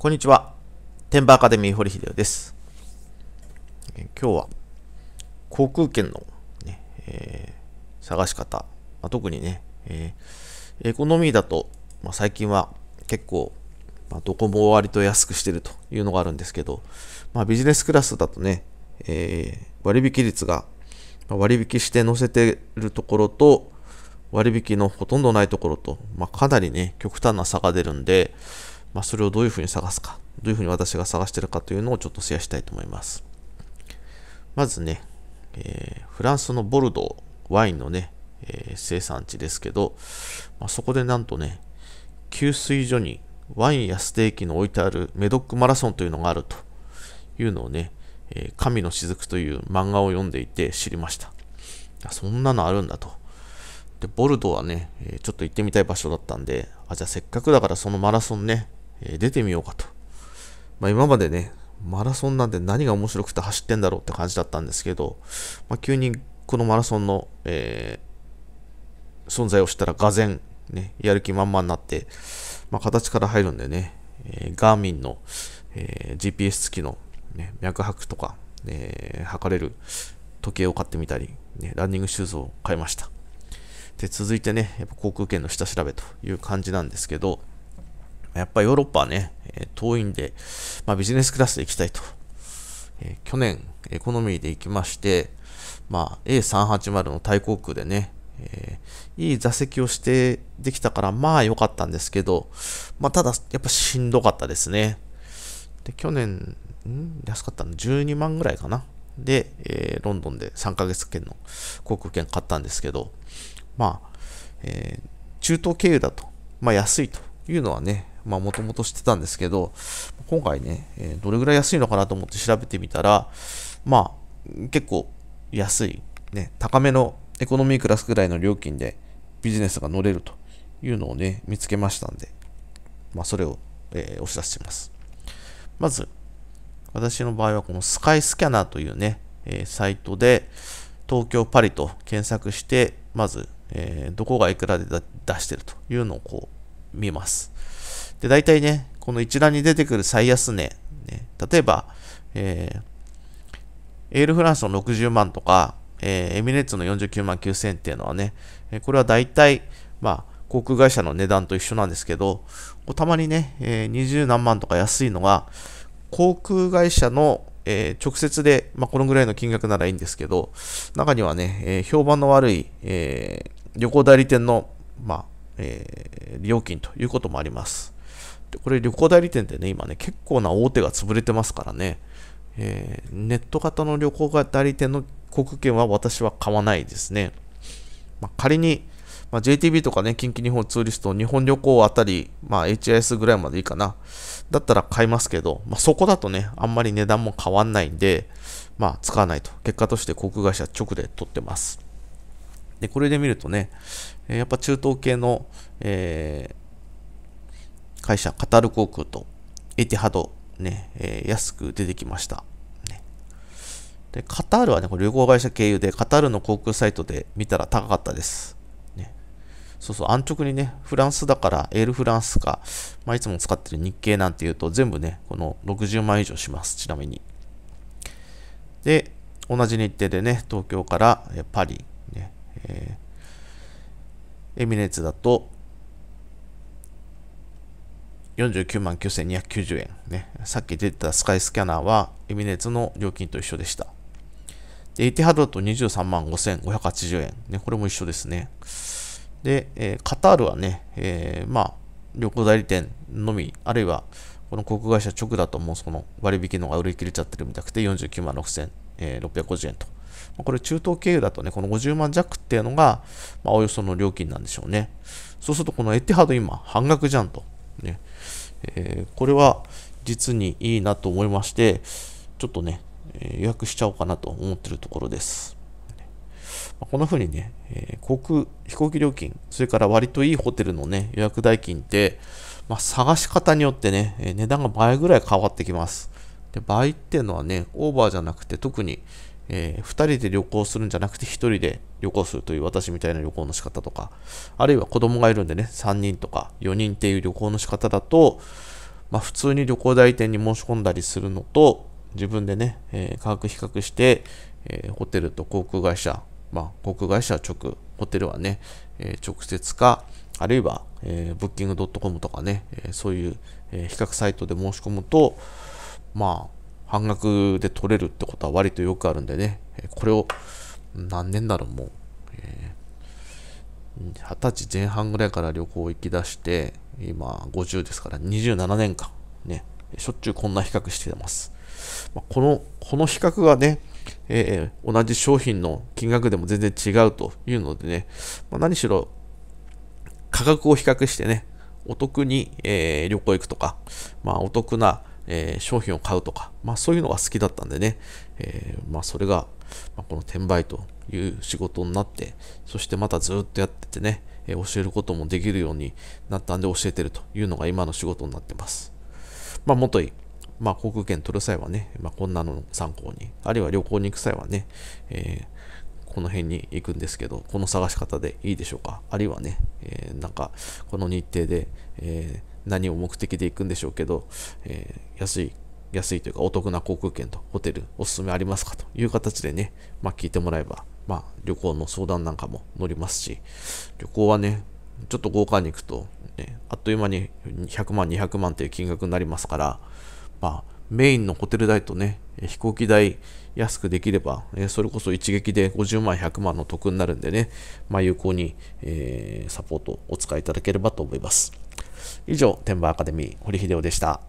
こんにちは。テバーアカデミー堀秀夫です。今日は航空券のね、ねえー、探し方、まあ、特にね、えー、エコノミーだと、まあ、最近は結構、まあ、どこも割と安くしてるというのがあるんですけど、まあ、ビジネスクラスだとね、えー、割引率が割引して載せてるところと割引のほとんどないところと、まあ、かなりね、極端な差が出るんで、まあ、それをどういうふうに探すか、どういうふうに私が探してるかというのをちょっとシェアしたいと思います。まずね、えー、フランスのボルドー、ワインのね、えー、生産地ですけど、まあ、そこでなんとね、給水所にワインやステーキの置いてあるメドックマラソンというのがあるというのをね、えー、神の雫という漫画を読んでいて知りました。そんなのあるんだと。で、ボルドはね、えちょっと行ってみたい場所だったんで、あ、じゃあせっかくだからそのマラソンね、えー、出てみようかと。まあ、今までね、マラソンなんて何が面白くて走ってんだろうって感じだったんですけど、まあ、急にこのマラソンの、えー、存在を知ったら、がぜね、やる気満々になって、まあ、形から入るんでね、えー、ガーミンの、えー、GPS 付きの、ね、脈拍とか、えー、測れる時計を買ってみたり、ね、ランニングシューズを買いました。で、続いてね、やっぱ航空券の下調べという感じなんですけど、やっぱヨーロッパはね、遠いんで、まあ、ビジネスクラスで行きたいと。えー、去年、エコノミーで行きまして、まあ、A380 の対航空でね、えー、いい座席をしてできたから、まあ良かったんですけど、まあ、ただ、やっぱしんどかったですね。で、去年、ん安かったの12万ぐらいかな。で、えー、ロンドンで3ヶ月券の航空券買ったんですけど、まあ、え中東経由だと、まあ安いというのはね、まあもともと知ってたんですけど、今回ね、えー、どれぐらい安いのかなと思って調べてみたら、まあ結構安い、ね、高めのエコノミークラスぐらいの料金でビジネスが乗れるというのをね、見つけましたんで、まあそれを、えー、お知らせします。まず、私の場合はこのスカイスキャナーというね、えー、サイトで東京、パリと検索して、まず、えー、どこがいくらで出してるというのをこう見ます。で、大体ね、この一覧に出てくる最安値、ね、例えば、えー、エールフランスの60万とか、えー、エミレッツの49万9000っていうのはね、えこれは大体、まあ、航空会社の値段と一緒なんですけど、たまにね、えー、20何万とか安いのが、航空会社の、えー、直接で、まあ、このぐらいの金額ならいいんですけど、中にはね、えー、評判の悪い、えー、旅行代理店の、まあえー、料金ということもあります。これ旅行代理店ってね、今ね、結構な大手が潰れてますからね、えー、ネット型の旅行代理店の航空券は私は買わないですね。まあ、仮に、まあ、JTB とかね、近畿日本ツーリスト、日本旅行あたり、まあ、HIS ぐらいまでいいかな。だったら買いますけど、まあ、そこだとね、あんまり値段も変わんないんで、まあ、使わないと。結果として航空会社直で取ってます。で、これで見るとね、やっぱ中東系の、え会社、カタール航空とエティハド、ね、えー、安く出てきました。でカタールはね、これ旅行会社経由で、カタールの航空サイトで見たら高かったです。ね、そうそう、安直にね、フランスだから、エールフランスか、まあ、いつも使ってる日系なんていうと、全部ね、この60万以上します、ちなみに。で、同じ日程でね、東京からパリ、ねえー、エミネーツだと49万9290円、ね。さっき出てたスカイスキャナーは、エミネーツの料金と一緒でした。エティハドだと23万5580円、ね。これも一緒ですね。で、えー、カタールはね、えー、まあ、旅行代理店のみ、あるいは、この航空会社直だともうその割引のが売り切れちゃってるみたくて49万6650円と。これ中東経由だとね、この50万弱っていうのが、まあ、およその料金なんでしょうね。そうするとこのエティハド今半額じゃんと。ね。えー、これは実にいいなと思いまして、ちょっとね、え予約しちゃおうかなと思ってるところです。こんな風にね、えー、航空、飛行機料金、それから割といいホテルのね、予約代金って、まあ、探し方によってね、え値段が倍ぐらい変わってきます。で倍っていうのはね、オーバーじゃなくて、特にえー、2人で旅行するんじゃなくて1人で旅行するという私みたいな旅行の仕方とか、あるいは子供がいるんでね、3人とか4人っていう旅行の仕方だと、まあ、普通に旅行代理店に申し込んだりするのと、自分でね、えー、価格比較して、えー、ホテルと航空会社、まあ、航空会社は直、ホテルはね、えー、直接か、あるいは、えー、ブッキング .com とかね、えそういう、え比較サイトで申し込むと、まあ、半額で取れるってことは割とよくあるんでね、これを何年だろう、もう。二十歳前半ぐらいから旅行行き出して、今50ですから27年間、ね、しょっちゅうこんな比較してます。まこの、この比較がね、えー、同じ商品の金額でも全然違うというのでね、まあ、何しろ価格を比較してね、お得に、えー、旅行行くとか、まあ、お得なえー、商品を買うとか、まあ、そういうのが好きだったんでね、えー、まあ、それが、まあ、この転売という仕事になって、そしてまたずっとやっててね、えー、教えることもできるようになったんで教えてるというのが今の仕事になってます。まあ、もとい、まあ、航空券取る際はね、まあ、こんなの参考に、あるいは旅行に行く際はね、えこの辺に行くんですけど、この探し方でいいでしょうか。あるいはね、えー、なんか、この日程で、えー何を目的で行くんでしょうけど、えー、安い、安いというかお得な航空券とホテルおすすめありますかという形でね、まあ、聞いてもらえば、まあ、旅行の相談なんかも乗りますし、旅行はね、ちょっと豪華に行くと、ね、あっという間に100万、200万という金額になりますから、まあ、メインのホテル代とね、飛行機代安くできれば、えそれこそ一撃で50万、100万の得になるんでね、まあ、有効に、えー、サポートをお使いいただければと思います。以上、天馬アカデミー、堀秀夫でした。